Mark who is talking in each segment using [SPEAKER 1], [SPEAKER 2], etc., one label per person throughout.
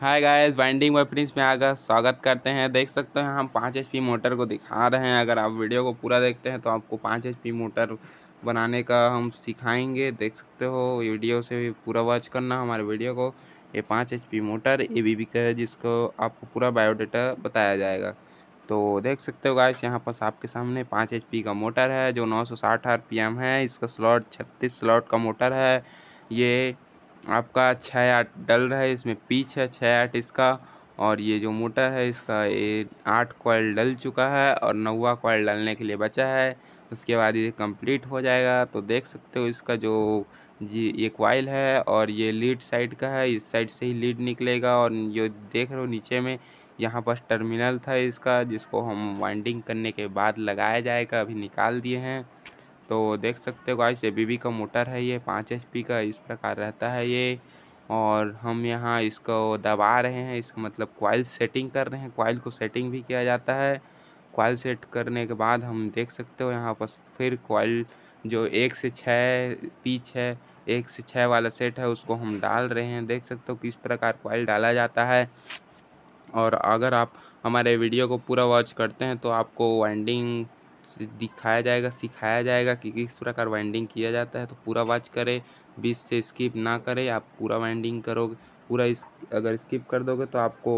[SPEAKER 1] hi guys binding Prince में आकर स्वागत करते हैं देख सकते हैं हम पाँच एच मोटर को दिखा रहे हैं अगर आप वीडियो को पूरा देखते हैं तो आपको पाँच एच मोटर बनाने का हम सिखाएंगे देख सकते हो वीडियो से भी पूरा वॉच करना हमारे वीडियो को ये पाँच H motor A B B का है जिसको आपको पूरा बायोडाटा बताया जाएगा तो देख सकते हो गाइस यहाँ पास आपके सामने पाँच एच का मोटर है जो नौ सौ साठ है इसका स्लॉट छत्तीस स्लॉट का मोटर है ये आपका छः आठ डल रहा है इसमें पीच है छः आठ इसका और ये जो मोटर है इसका ये आठ कॉयल डल चुका है और नौवा कॉयल डालने के लिए बचा है उसके बाद ये कंप्लीट हो जाएगा तो देख सकते हो इसका जो जी ये क्वाइल है और ये लीड साइड का है इस साइड से ही लीड निकलेगा और जो देख रहे हो नीचे में यहाँ पर टर्मिनल था इसका जिसको हम वाइंडिंग करने के बाद लगाया जाएगा अभी निकाल दिए हैं तो देख सकते हो गाइस ए का मोटर है ये पाँच एच का इस प्रकार रहता है ये और हम यहाँ इसको दबा रहे हैं इसका मतलब क्वाइल सेटिंग कर रहे हैं क्वाइल को सेटिंग भी किया जाता है क्वाइल सेट करने के बाद हम देख सकते हो यहाँ पर फिर कॉइल जो एक से छः पीच है एक से छः वाला सेट है उसको हम डाल रहे हैं देख सकते हो किस प्रकार क्वाइल डाला जाता है और अगर आप हमारे वीडियो को पूरा वॉच करते हैं तो आपको वाइंडिंग दिखाया जाएगा सिखाया जाएगा कि किस प्रकार वाइंडिंग किया जाता है तो पूरा वॉच करें बीच से स्किप ना करें आप पूरा वाइंडिंग करोगे पूरा इस अगर स्किप कर दोगे तो आपको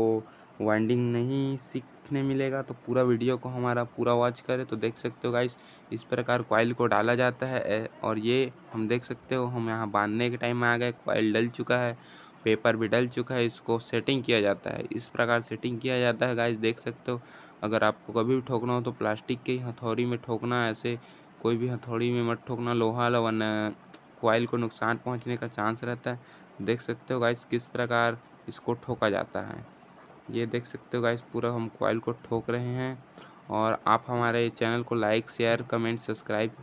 [SPEAKER 1] वाइंडिंग नहीं सीखने मिलेगा तो पूरा वीडियो को हमारा पूरा वॉच करें तो देख सकते हो गाइस इस प्रकार कॉइल को डाला जाता है और ये हम देख सकते हो हम यहाँ बांधने के टाइम में आ गए कॉइल डल चुका है पेपर भी डल चुका है इसको सेटिंग किया जाता है इस प्रकार सेटिंग किया जाता है गाइस देख सकते हो अगर आपको कभी भी ठोकना हो तो प्लास्टिक के ही हथौड़ी में ठोकना ऐसे कोई भी हथौड़ी में मत ठोकना लोहा वरना क्वाइल को नुकसान पहुंचने का चांस रहता है देख सकते हो गाइस किस प्रकार इसको ठोका जाता है ये देख सकते हो गाइस पूरा हम क्वाइल को ठोक रहे हैं और आप हमारे चैनल को लाइक शेयर कमेंट सब्सक्राइब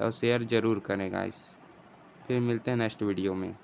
[SPEAKER 1] और शेयर ज़रूर करें गाइस फिर मिलते हैं नेक्स्ट वीडियो में